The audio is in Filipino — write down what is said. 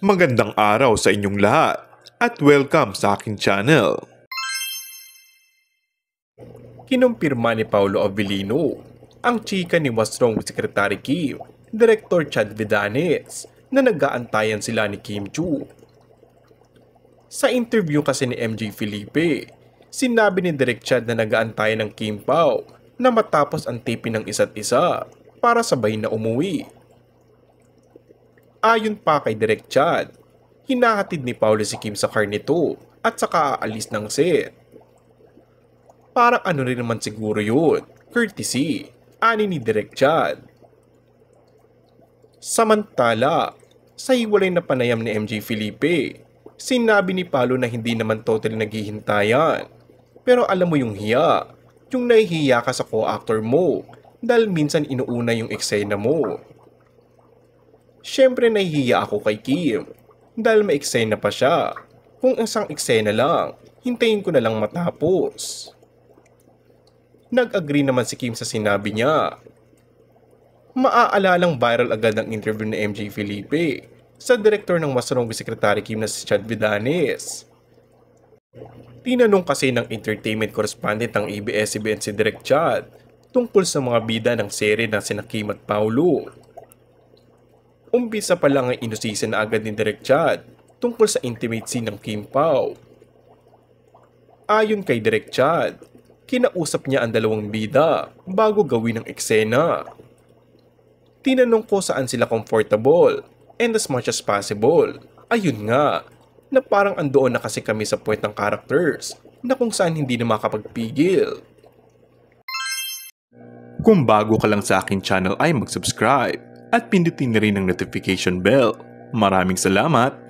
Magandang araw sa inyong lahat at welcome sa aking channel. Kinumpirma ni Paolo Avellino ang chika ni Wasrong Secretary Kim, Director Chad Vidanes, na nag-aantayan sila ni Kim Chu. Sa interview kasi ni MJ Felipe, sinabi ni Direk Chad na nag-aantayan ng Kim Pao na matapos ang taping ng isa't isa para sabay na umuwi Ayon pa kay Direk Chad, hinahatid ni Paolo si Kim sa car nito at saka aalis ng set. Parang ano rin naman siguro yun, courtesy, ani ni Direk Chad. Samantala, sa hiwalay na panayam ni MJ Felipe, sinabi ni Paolo na hindi naman totally naghihintayan. Pero alam mo yung hiya, yung nahihiya ka sa co-actor mo dahil minsan inuuna yung eksena mo. Siyempre nahihiya ako kay Kim dahil may eksena pa siya. Kung isang eksena lang, hintayin ko na lang matapos. Nag-agree naman si Kim sa sinabi niya. Maaalalang viral agad ang interview ni MJ Felipe sa direktor ng Masurong Bisekretary Kim na si Chad Vidanes. Tinanong kasi ng entertainment correspondent ng ABS-CBN si Direk Chad tungkol sa mga bida ng serye ng sina Kim at Paulo Umpisa pa lang ay inusisa na agad ni Direk Chad tungkol sa intimate scene ng Kim Pao. Ayon kay Direk Chad, kinausap niya ang dalawang bida bago gawin ang eksena. Tinanong ko saan sila comfortable and as much as possible. Ayun nga, na parang andoon na kasi kami sa point ng characters na kung saan hindi na makapagpigil. Kung bago ka lang sa akin channel ay mag-subscribe at pindutin na rin ang notification bell. Maraming salamat